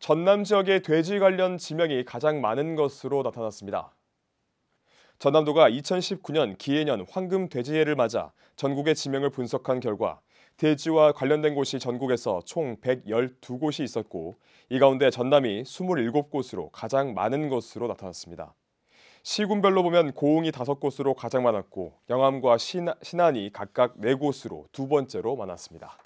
전남 지역의 돼지 관련 지명이 가장 많은 것으로 나타났습니다. 전남도가 2019년 기해년 황금 돼지해를 맞아 전국의 지명을 분석한 결과 돼지와 관련된 곳이 전국에서 총 112곳이 있었고 이 가운데 전남이 27곳으로 가장 많은 것으로 나타났습니다. 시군별로 보면 고흥이 5곳으로 가장 많았고 영암과 신안이 각각 4곳으로 두 번째로 많았습니다.